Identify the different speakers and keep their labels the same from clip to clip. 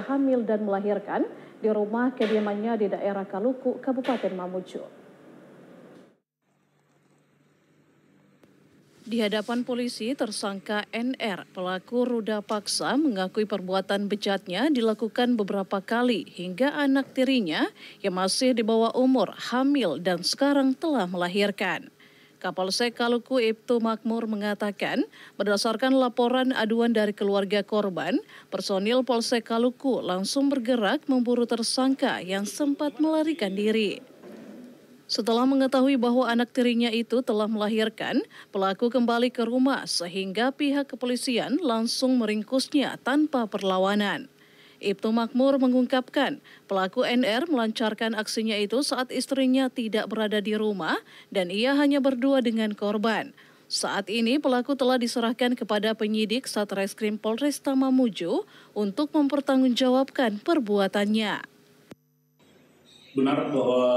Speaker 1: hamil dan melahirkan di rumah kediamannya di daerah Kaluku, Kabupaten Mamuju. Di hadapan polisi, tersangka NR, pelaku ruda paksa, mengakui perbuatan bejatnya dilakukan beberapa kali hingga anak tirinya yang masih di bawah umur, hamil, dan sekarang telah melahirkan. Kapolsek Kaluku Ibtu Makmur mengatakan, berdasarkan laporan aduan dari keluarga korban, personil Polsek Kaluku langsung bergerak memburu tersangka yang sempat melarikan diri. Setelah mengetahui bahwa anak tirinya itu telah melahirkan, pelaku kembali ke rumah sehingga pihak kepolisian langsung meringkusnya tanpa perlawanan. Ibtu Makmur mengungkapkan pelaku NR melancarkan aksinya itu saat istrinya tidak berada di rumah dan ia hanya berdua dengan korban. Saat ini pelaku telah diserahkan kepada penyidik Satreskrim Polresta Mamuju untuk mempertanggungjawabkan perbuatannya.
Speaker 2: Benar bahwa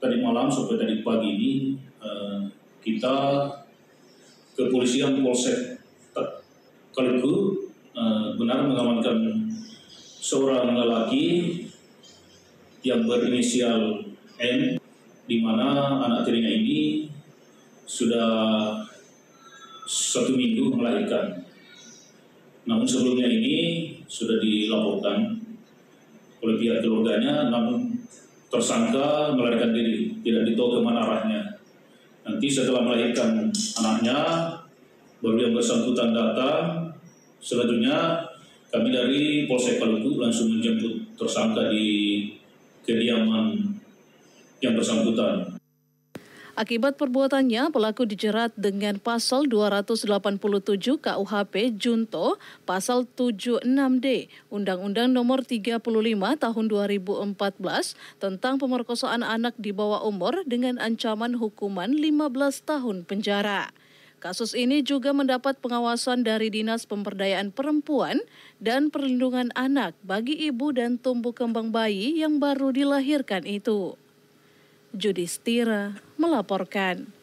Speaker 2: tadi malam sampai tadi pagi ini eh, kita kepolisian Polsek Kaliku Eh, benar mengamankan seorang lelaki yang berinisial N di mana anak tirinya ini sudah satu minggu melahirkan. Namun sebelumnya ini sudah dilaporkan oleh pihak keluarganya, namun tersangka melarikan diri, tidak ditahu kemana arahnya. Nanti setelah melahirkan anaknya, baru yang bersangkutan datang Selanjutnya kami dari Polsek Paluku langsung menjemput tersangka di kediaman yang bersangkutan.
Speaker 1: Akibat perbuatannya, pelaku dijerat dengan pasal 287 KUHP Junto, pasal 76D, Undang-Undang Nomor 35 Tahun 2014 tentang pemerkosaan anak di bawah umur dengan ancaman hukuman 15 tahun penjara. Kasus ini juga mendapat pengawasan dari Dinas Pemberdayaan Perempuan dan Perlindungan Anak bagi ibu dan tumbuh kembang bayi yang baru dilahirkan itu. Judistira melaporkan.